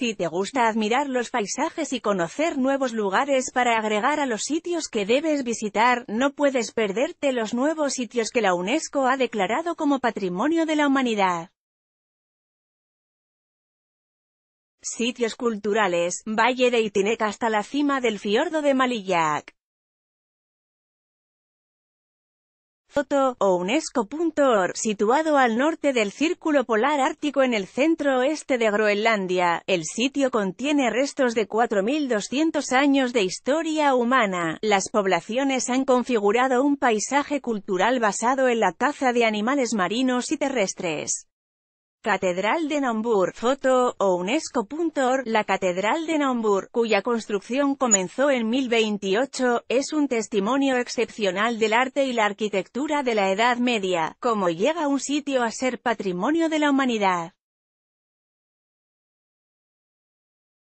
Si te gusta admirar los paisajes y conocer nuevos lugares para agregar a los sitios que debes visitar, no puedes perderte los nuevos sitios que la UNESCO ha declarado como Patrimonio de la Humanidad. Sitios culturales, Valle de Itinec hasta la cima del fiordo de Malillac. Foto, o UNESCO.org, situado al norte del Círculo Polar Ártico en el centro-oeste de Groenlandia, el sitio contiene restos de 4.200 años de historia humana. Las poblaciones han configurado un paisaje cultural basado en la caza de animales marinos y terrestres. Catedral de Nambur, foto, o UNESCO.org, la Catedral de Nambur, cuya construcción comenzó en 1028, es un testimonio excepcional del arte y la arquitectura de la Edad Media, como llega un sitio a ser patrimonio de la humanidad.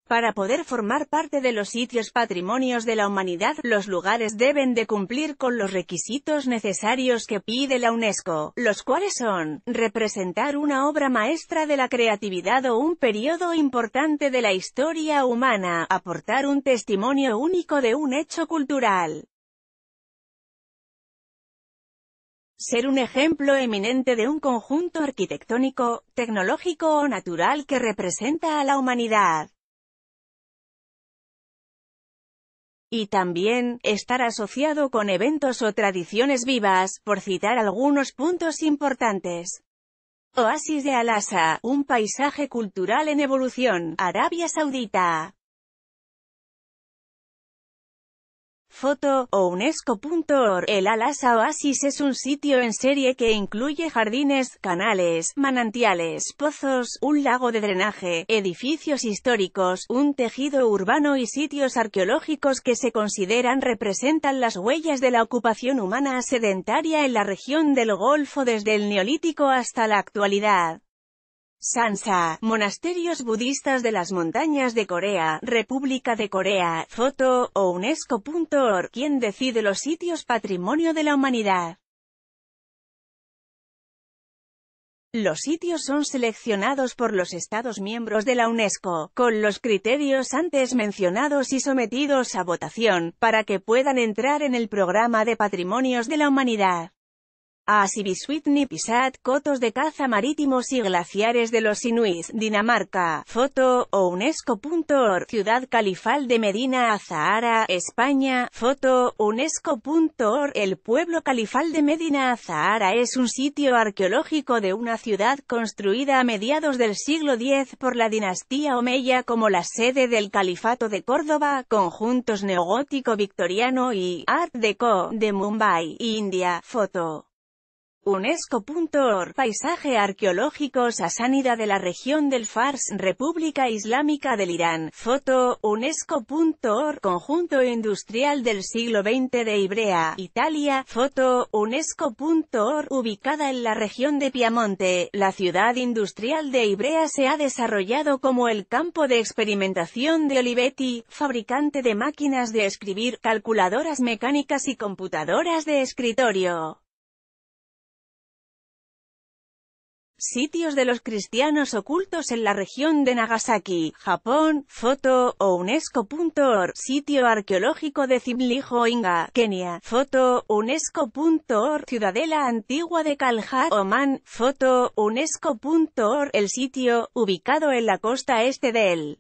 Para poder formar parte de los sitios patrimonios de la humanidad, los lugares deben de cumplir con los requisitos necesarios que pide la UNESCO, los cuales son, representar una obra maestra de la creatividad o un periodo importante de la historia humana, aportar un testimonio único de un hecho cultural. ser un ejemplo eminente de un conjunto arquitectónico, tecnológico o natural que representa a la humanidad. y también, estar asociado con eventos o tradiciones vivas, por citar algunos puntos importantes. Oasis de Alasa, un paisaje cultural en evolución, Arabia Saudita. Foto, UNESCO.org El Alasa Oasis es un sitio en serie que incluye jardines, canales, manantiales, pozos, un lago de drenaje, edificios históricos, un tejido urbano y sitios arqueológicos que se consideran representan las huellas de la ocupación humana sedentaria en la región del Golfo desde el Neolítico hasta la actualidad. Sansa, monasterios budistas de las montañas de Corea, República de Corea, foto, o UNESCO.org, quien decide los sitios patrimonio de la humanidad. Los sitios son seleccionados por los Estados miembros de la UNESCO, con los criterios antes mencionados y sometidos a votación, para que puedan entrar en el programa de Patrimonios de la Humanidad así Pisat, cotos de caza marítimos y glaciares de los Inuits, Dinamarca, foto, o UNESCO.org, Ciudad Califal de Medina Azahara, España, foto, UNESCO.org, el pueblo califal de Medina Azahara es un sitio arqueológico de una ciudad construida a mediados del siglo X por la dinastía Omeya como la sede del Califato de Córdoba, conjuntos neogótico victoriano y Art Deco de Mumbai, India, foto. UNESCO.org Paisaje arqueológico Sasánida de la región del Fars, República Islámica del Irán. Foto, UNESCO.org Conjunto industrial del siglo XX de Ibrea, Italia. Foto, UNESCO.org Ubicada en la región de Piamonte, la ciudad industrial de Ibrea se ha desarrollado como el campo de experimentación de Olivetti, fabricante de máquinas de escribir, calculadoras mecánicas y computadoras de escritorio. Sitios de los cristianos ocultos en la región de Nagasaki, Japón, foto, o unesco.org, sitio arqueológico de Zimlijo Inga, Kenia, foto, unesco.org, ciudadela antigua de Kaljar, Oman, foto, unesco.org, el sitio, ubicado en la costa este de él.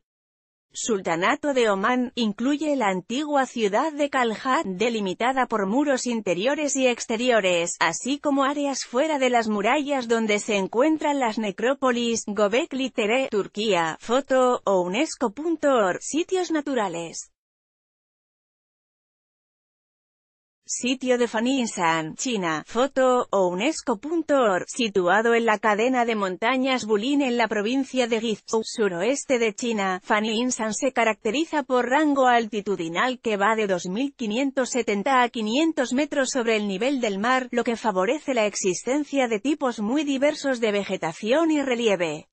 Sultanato de Omán, incluye la antigua ciudad de Kalhat, delimitada por muros interiores y exteriores, así como áreas fuera de las murallas donde se encuentran las necrópolis, Gobekli Tere, Turquía, foto, o unesco.org, sitios naturales. Sitio de Faninsan, China, foto, o UNESCO.org, situado en la cadena de montañas Bulin en la provincia de Guizhou, suroeste de China, Faninsan se caracteriza por rango altitudinal que va de 2.570 a 500 metros sobre el nivel del mar, lo que favorece la existencia de tipos muy diversos de vegetación y relieve.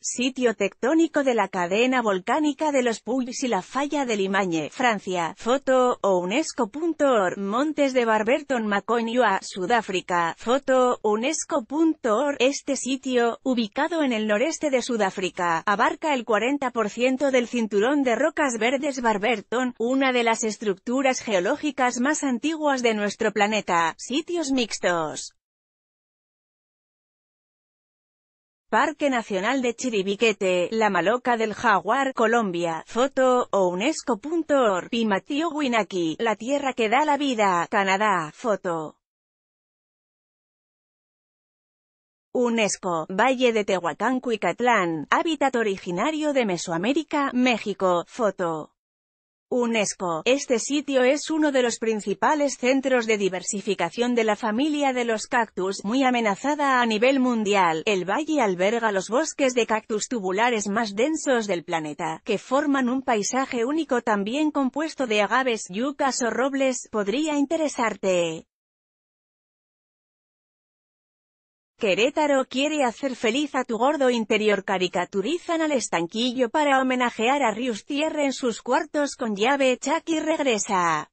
Sitio tectónico de la cadena volcánica de los Puys y la falla de Limagne, Francia. Foto, unesco.org. Montes de Barberton MACOÑUA, Sudáfrica. Foto, unesco.org. Este sitio, ubicado en el noreste de Sudáfrica, abarca el 40% del cinturón de rocas verdes Barberton, una de las estructuras geológicas más antiguas de nuestro planeta. Sitios mixtos. Parque Nacional de Chiribiquete, La Maloca del Jaguar, Colombia, foto, o unesco.org, y La Tierra que da la vida, Canadá, foto. UNESCO, Valle de Tehuacán Cuicatlán, hábitat originario de Mesoamérica, México, foto. UNESCO. Este sitio es uno de los principales centros de diversificación de la familia de los cactus, muy amenazada a nivel mundial. El valle alberga los bosques de cactus tubulares más densos del planeta, que forman un paisaje único también compuesto de agaves, yucas o robles. Podría interesarte. Querétaro quiere hacer feliz a tu gordo interior caricaturizan al estanquillo para homenajear a Rius Tierra en sus cuartos con llave Chucky regresa.